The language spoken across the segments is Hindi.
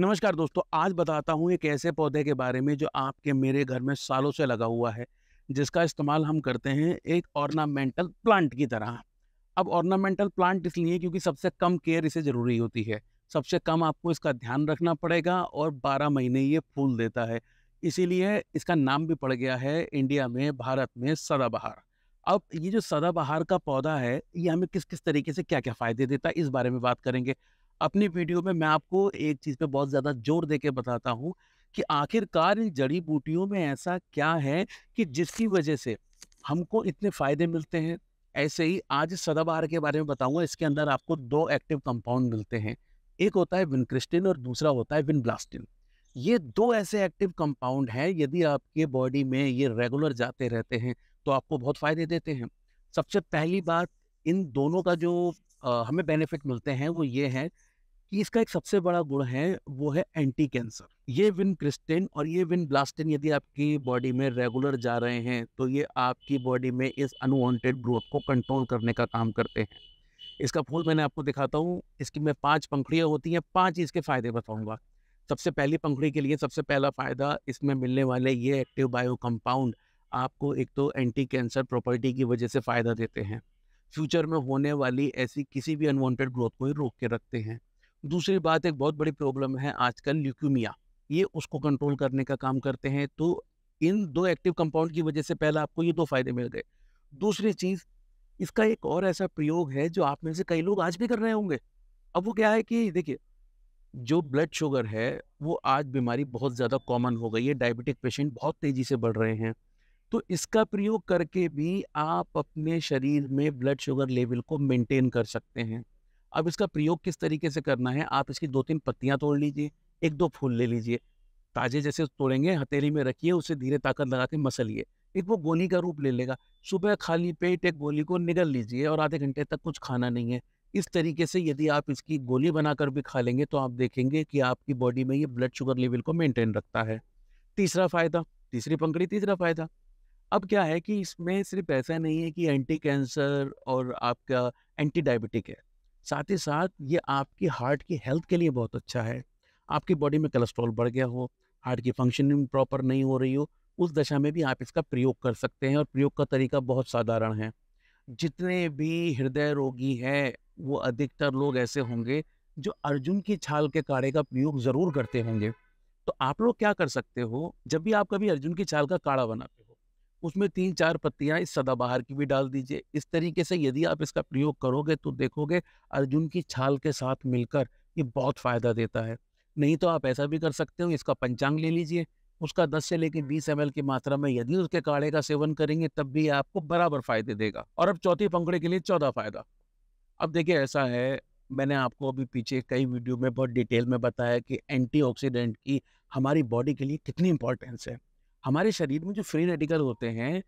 नमस्कार दोस्तों आज बताता हूँ एक ऐसे पौधे के बारे में जो आपके मेरे घर में सालों से लगा हुआ है जिसका इस्तेमाल हम करते हैं एक ऑर्नामेंटल प्लांट की तरह अब ऑर्नामेंटल प्लांट इसलिए क्योंकि सबसे कम केयर इसे ज़रूरी होती है सबसे कम आपको इसका ध्यान रखना पड़ेगा और 12 महीने ये फूल देता है इसीलिए इसका नाम भी पड़ गया है इंडिया में भारत में सदाबहार अब ये जो सदाबहार का पौधा है ये हमें किस किस तरीके से क्या क्या फ़ायदे देता है इस बारे में बात करेंगे अपनी वीडियो में मैं आपको एक चीज़ पे बहुत ज़्यादा जोर दे के बताता हूँ कि आखिरकार इन जड़ी बूटियों में ऐसा क्या है कि जिसकी वजह से हमको इतने फ़ायदे मिलते हैं ऐसे ही आज सदाबहार के बारे में बताऊंगा इसके अंदर आपको दो एक्टिव कंपाउंड मिलते हैं एक होता है विनक्रिस्टिन और दूसरा होता है विनब्लास्टिन ये दो ऐसे एक्टिव कंपाउंड हैं यदि आपके बॉडी में ये रेगुलर जाते रहते हैं तो आपको बहुत फ़ायदे देते हैं सबसे पहली बात इन दोनों का जो आ, हमें बेनिफिट मिलते हैं वो ये है कि इसका एक सबसे बड़ा गुण है वो है एंटी कैंसर ये विन क्रिस्टेन और ये विन ब्लास्टिन यदि आपकी बॉडी में रेगुलर जा रहे हैं तो ये आपकी बॉडी में इस अनवांटेड ग्रोथ को कंट्रोल करने का काम करते हैं इसका फूल मैंने आपको दिखाता हूँ इसकी मैं पाँच पंखड़ियाँ होती हैं पाँच इसके फ़ायदे बताऊँगा सबसे पहली पंखड़ी के लिए सबसे पहला फ़ायदा इसमें मिलने वाले ये एक्टिव बायो कंपाउंड आपको एक तो एंटी कैंसर प्रॉपर्टी की वजह से फ़ायदा देते हैं फ्यूचर में होने वाली ऐसी किसी भी अनवांटेड ग्रोथ को ही रोक के रखते हैं दूसरी बात एक बहुत बड़ी प्रॉब्लम है आजकल ल्यूक्यूमिया ये उसको कंट्रोल करने का काम करते हैं तो इन दो एक्टिव कंपाउंड की वजह से पहला आपको ये दो फायदे मिल गए दूसरी चीज़ इसका एक और ऐसा प्रयोग है जो आप में से कई लोग आज भी कर रहे होंगे अब वो क्या है कि देखिए जो ब्लड शुगर है वो आज बीमारी बहुत ज़्यादा कॉमन हो गई है डायबिटिक पेशेंट बहुत तेज़ी से बढ़ रहे हैं तो इसका प्रयोग करके भी आप अपने शरीर में ब्लड शुगर लेवल को मेंटेन कर सकते हैं अब इसका प्रयोग किस तरीके से करना है आप इसकी दो तीन पत्तियाँ तोड़ लीजिए एक दो फूल ले लीजिए ताजे जैसे तोड़ेंगे हथेली में रखिए उसे धीरे ताकत लगा के मसलिए एक वो गोली का रूप ले लेगा सुबह खाली पेट एक गोली को निगल लीजिए और आधे घंटे तक कुछ खाना नहीं है इस तरीके से यदि आप इसकी गोली बनाकर भी खा लेंगे तो आप देखेंगे कि आपकी बॉडी में ये ब्लड शुगर लेवल को मेंटेन रखता है तीसरा फ़ायदा तीसरी पंखड़ी तीसरा फ़ायदा अब क्या है कि इसमें सिर्फ ऐसा नहीं है कि एंटी कैंसर और आपका एंटी डायबिटिक है साथ ही साथ ये आपकी हार्ट की हेल्थ के लिए बहुत अच्छा है आपकी बॉडी में कोलेस्ट्रॉल बढ़ गया हो हार्ट की फंक्शनिंग प्रॉपर नहीं हो रही हो उस दशा में भी आप इसका प्रयोग कर सकते हैं और प्रयोग का तरीका बहुत साधारण है जितने भी हृदय रोगी हैं वो अधिकतर लोग ऐसे होंगे जो अर्जुन की छाल के काढ़े का प्रयोग ज़रूर करते होंगे तो आप लोग क्या कर सकते हो जब भी आप कभी अर्जुन की छाल का काढ़ा बनाते उसमें तीन चार पत्तियां इस सदाबहार की भी डाल दीजिए इस तरीके से यदि आप इसका प्रयोग करोगे तो देखोगे अर्जुन की छाल के साथ मिलकर ये बहुत फ़ायदा देता है नहीं तो आप ऐसा भी कर सकते हो इसका पंचांग ले लीजिए उसका 10 से लेकर 20 एम की मात्रा में यदि उसके काढ़े का सेवन करेंगे तब भी आपको बराबर फायदे देगा और अब चौथी पंखड़े के लिए चौदह फायदा अब देखिए ऐसा है मैंने आपको अभी पीछे कई वीडियो में बहुत डिटेल में बताया कि एंटीऑक्सीडेंट की हमारी बॉडी के लिए कितनी इंपॉर्टेंस है हमारे शरीर में जो फ्री रेडिकल होते हैं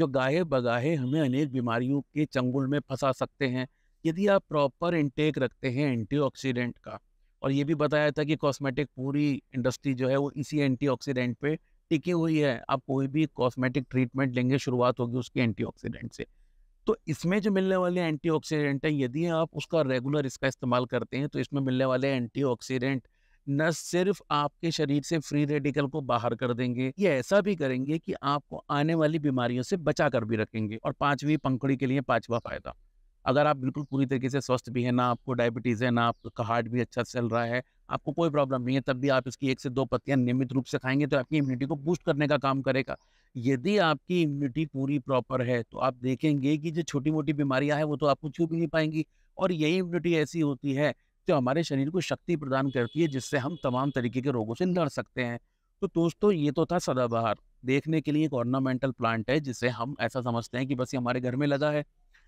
जो गाहे बगाहे हमें अनेक बीमारियों के चंगुल में फंसा सकते हैं यदि आप प्रॉपर इंटेक रखते हैं एंटीऑक्सीडेंट का और ये भी बताया था कि कॉस्मेटिक पूरी इंडस्ट्री जो है वो इसी एंटीऑक्सीडेंट पे टिकी हुई है आप कोई भी कॉस्मेटिक ट्रीटमेंट लेंगे शुरुआत होगी उसके एंटीऑक्सीडेंट से तो इसमें जो मिलने वाले एंटीऑक्सीडेंट हैं यदि आप उसका रेगुलर इसका इस्तेमाल करते हैं तो इसमें मिलने वाले एंटीऑक्सीडेंट न सिर्फ आपके शरीर से फ्री रेडिकल को बाहर कर देंगे ये ऐसा भी करेंगे कि आपको आने वाली बीमारियों से बचा कर भी रखेंगे और पांचवी पंखड़ी के लिए पांचवा फायदा अगर आप बिल्कुल पूरी तरीके से स्वस्थ भी है ना आपको डायबिटीज़ है ना आपका हार्ट भी अच्छा चल रहा है आपको कोई प्रॉब्लम नहीं है तब भी आप इसकी एक से दो पत्तियां नियमित रूप से खाएंगे तो आपकी इम्यूनिटी को बूस्ट करने का काम करेगा यदि आपकी इम्यूनिटी पूरी प्रॉपर है तो आप देखेंगे कि जो छोटी मोटी बीमारियां हैं वो तो आपको छू भी नहीं पाएंगी और यही इम्यूनिटी ऐसी होती है जो तो हमारे शरीर को शक्ति प्रदान करती है जिससे हम तमाम तरीके के रोगों से लड़ सकते हैं तो दोस्तों ये तो था सदाबहार देखने के लिए एक ऑर्नामेंटल प्लांट है जिसे हम ऐसा समझते हैं कि बस ये हमारे घर में लगा है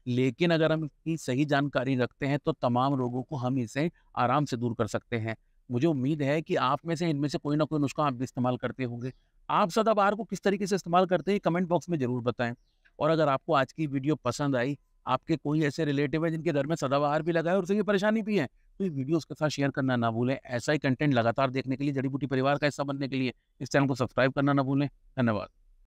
लेकिन अगर हम इसकी सही जानकारी रखते हैं तो तमाम रोगों को हम इसे आराम से दूर कर सकते हैं मुझे उम्मीद है कि आप में से इनमें से कोई ना कोई नुस्खा आप भी इस्तेमाल करते होंगे आप सदाबहार को किस तरीके से इस्तेमाल करते हैं कमेंट बॉक्स में ज़रूर बताएं और अगर आपको आज की वीडियो पसंद आई आपके कोई ऐसे रिलेटिव है जिनके घर में सदाबहार भी लगा है और उसकी परेशानी भी है तो ये वीडियो उसके साथ शेयर करना ना भूलें ऐसा ही कंटेंट लगातार देखने के लिए जड़ी बूटी परिवार का हिस्सा बनने के लिए इस चैनल को सब्सक्राइब करना ना भूलें धन्यवाद